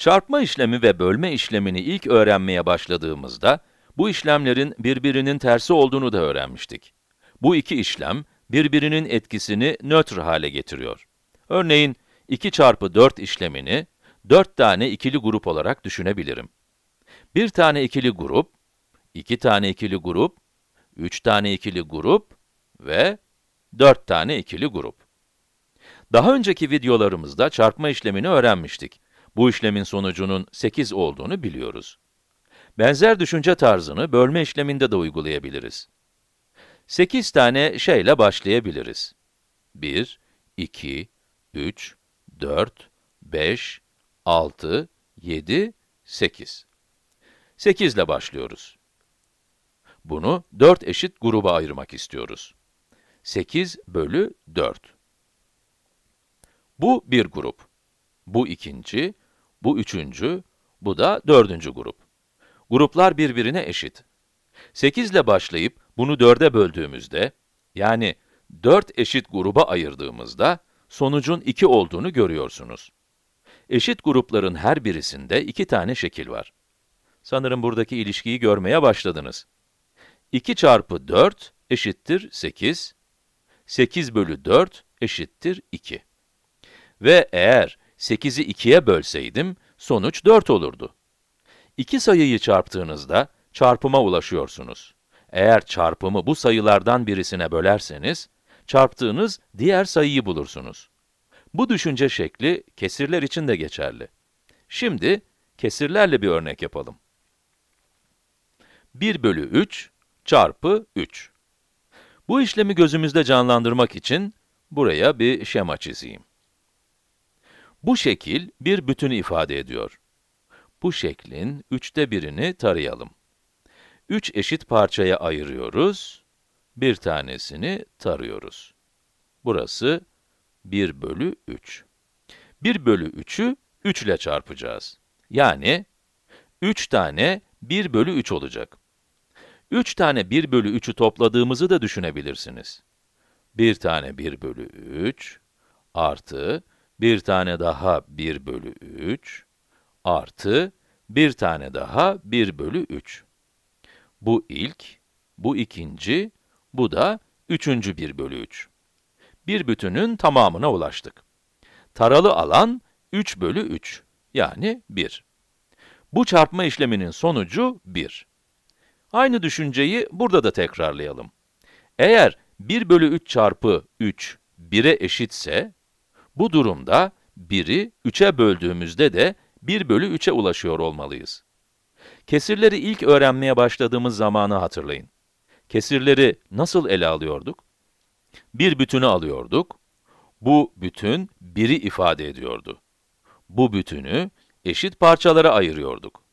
Çarpma işlemi ve bölme işlemini ilk öğrenmeye başladığımızda, bu işlemlerin birbirinin tersi olduğunu da öğrenmiştik. Bu iki işlem, birbirinin etkisini nötr hale getiriyor. Örneğin, 2 çarpı 4 işlemini 4 tane ikili grup olarak düşünebilirim. Bir tane ikili grup, iki tane ikili grup, üç tane ikili grup ve dört tane ikili grup. Daha önceki videolarımızda çarpma işlemini öğrenmiştik bu işlemin sonucunun 8 olduğunu biliyoruz. Benzer düşünce tarzını bölme işleminde de uygulayabiliriz. 8 tane şeyle başlayabiliriz. 1, 2, 3, 4, 5, 6, 7, 8. 8 ile başlıyoruz. Bunu 4 eşit gruba ayırmak istiyoruz. 8 bölü 4. Bu bir grup. Bu ikinci, bu üçüncü, bu da dördüncü grup. Gruplar birbirine eşit. 8 ile başlayıp bunu 4'e böldüğümüzde, yani 4 eşit gruba ayırdığımızda, sonucun 2 olduğunu görüyorsunuz. Eşit grupların her birisinde 2 tane şekil var. Sanırım buradaki ilişkiyi görmeye başladınız. 2 çarpı 4 eşittir 8, 8 bölü 4 eşittir 2. Ve eğer 8'i 2'ye bölseydim, sonuç 4 olurdu. İki sayıyı çarptığınızda, çarpıma ulaşıyorsunuz. Eğer çarpımı bu sayılardan birisine bölerseniz, çarptığınız diğer sayıyı bulursunuz. Bu düşünce şekli kesirler için de geçerli. Şimdi kesirlerle bir örnek yapalım. 1 bölü 3 çarpı 3. Bu işlemi gözümüzde canlandırmak için buraya bir şema çizeyim. Bu şekil bir bütünü ifade ediyor. Bu şeklin üçte birini tarayalım. Üç eşit parçaya ayırıyoruz, bir tanesini tarıyoruz. Burası 1 bölü 3. 1 bölü 3'ü 3 ile çarpacağız. Yani 3 tane 1 bölü 3 olacak. 3 tane 1 bölü 3'ü topladığımızı da düşünebilirsiniz. 1 tane 1 bölü 3 artı bir tane daha 1 bölü 3 artı bir tane daha 1 bölü 3. Bu ilk, bu ikinci, bu da üçüncü 1 bölü 3. Bir bütünün tamamına ulaştık. Taralı alan 3 bölü 3, yani 1. Bu çarpma işleminin sonucu 1. Aynı düşünceyi burada da tekrarlayalım. Eğer 1 bölü 3 çarpı 3, 1'e eşitse, bu durumda 1'i 3'e böldüğümüzde de 1 bölü 3'e ulaşıyor olmalıyız. Kesirleri ilk öğrenmeye başladığımız zamanı hatırlayın. Kesirleri nasıl ele alıyorduk? Bir bütünü alıyorduk. Bu bütün 1'i ifade ediyordu. Bu bütünü eşit parçalara ayırıyorduk.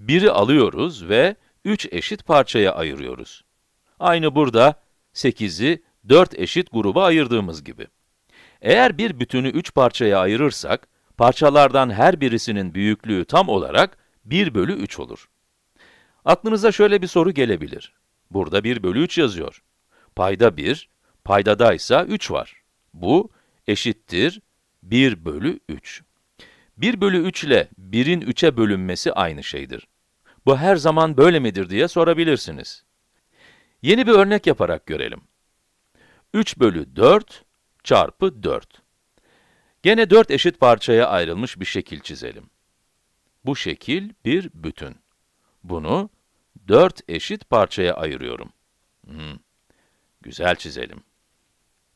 1'i alıyoruz ve 3 eşit parçaya ayırıyoruz. Aynı burada 8'i 4 eşit gruba ayırdığımız gibi. Eğer bir bütünü üç parçaya ayırırsak, parçalardan her birisinin büyüklüğü tam olarak 1 bölü 3 olur. Aklınıza şöyle bir soru gelebilir. Burada 1 bölü 3 yazıyor. Payda 1, paydada ise 3 var. Bu eşittir 1 bölü 3. 1 bölü 3 ile 1'in 3'e bölünmesi aynı şeydir. Bu her zaman böyle midir diye sorabilirsiniz. Yeni bir örnek yaparak görelim. 3 bölü 4 çarpı 4. Gene 4 eşit parçaya ayrılmış bir şekil çizelim. Bu şekil bir bütün. Bunu 4 eşit parçaya ayırıyorum. Hmm. Güzel çizelim.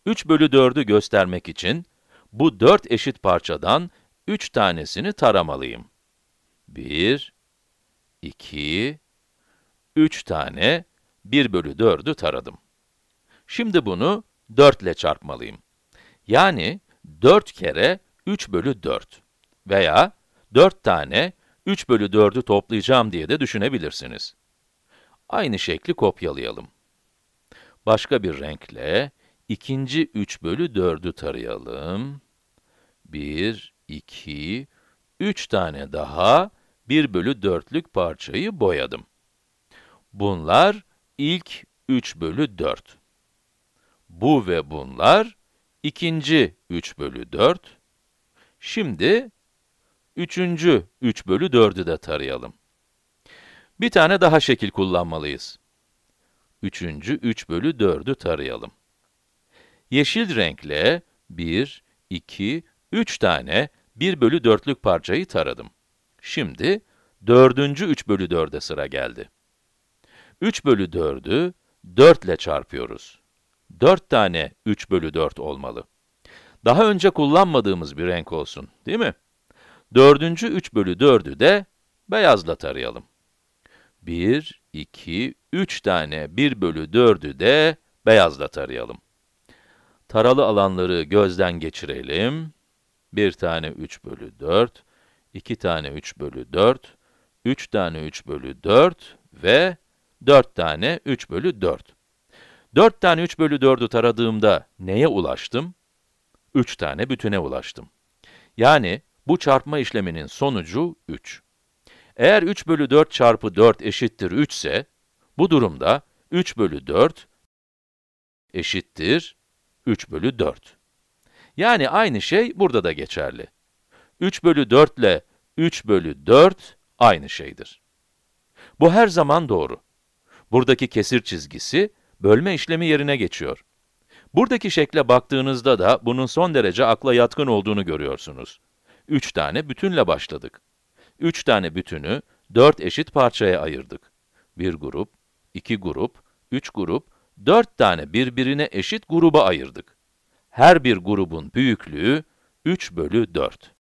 3 bölü 4'ü göstermek için bu 4 eşit parçadan 3 tanesini taramalıyım. 1, 2, 3 tane 1 bölü 4'ü taradım. Şimdi bunu 4 ile çarpmalıyım. Yani 4 kere 3 bölü 4 veya 4 tane 3 bölü 4'ü toplayacağım diye de düşünebilirsiniz. Aynı şekli kopyalayalım. Başka bir renkle ikinci 3 bölü 4'ü tarayalım. 1, 2, 3 tane daha 1 bölü 4'lük parçayı boyadım. Bunlar ilk 3 bölü 4. Bu ve bunlar ikinci 3 bölü 4. Şimdi, üçüncü 3 bölü 4'ü de tarayalım. Bir tane daha şekil kullanmalıyız. Üçüncü 3 bölü 4'ü tarayalım. Yeşil renkle 1, 2, 3 tane 1 bölü 4'lük parçayı taradım. Şimdi, dördüncü 3 bölü 4'e sıra geldi. 3 bölü 4'ü 4 ile çarpıyoruz. 4 tane 3 bölü 4 olmalı. Daha önce kullanmadığımız bir renk olsun, değil mi? Dördüncü 3 bölü 4'ü de beyazla tarayalım. 1, 2, 3 tane 1 bölü 4'ü de beyazla tarayalım. Taralı alanları gözden geçirelim. 1 tane 3 bölü 4, 2 tane 3 bölü 4, 3 tane 3 bölü 4 ve 4 tane 3 bölü 4. 4 tane 3 bölü 4'ü taradığımda neye ulaştım? 3 tane bütüne ulaştım. Yani bu çarpma işleminin sonucu 3. Eğer 3 bölü 4 çarpı 4 eşittir 3 ise, bu durumda 3 bölü 4 eşittir 3 bölü 4. Yani aynı şey burada da geçerli. 3 bölü 4 ile 3 bölü 4 aynı şeydir. Bu her zaman doğru. Buradaki kesir çizgisi, bölme işlemi yerine geçiyor. Buradaki şekle baktığınızda da bunun son derece akla yatkın olduğunu görüyorsunuz. 3 tane bütünle başladık. 3 tane bütünü 4 eşit parçaya ayırdık. Bir grup, iki grup, üç grup, dört tane birbirine eşit gruba ayırdık. Her bir grubun büyüklüğü 3 bölü 4.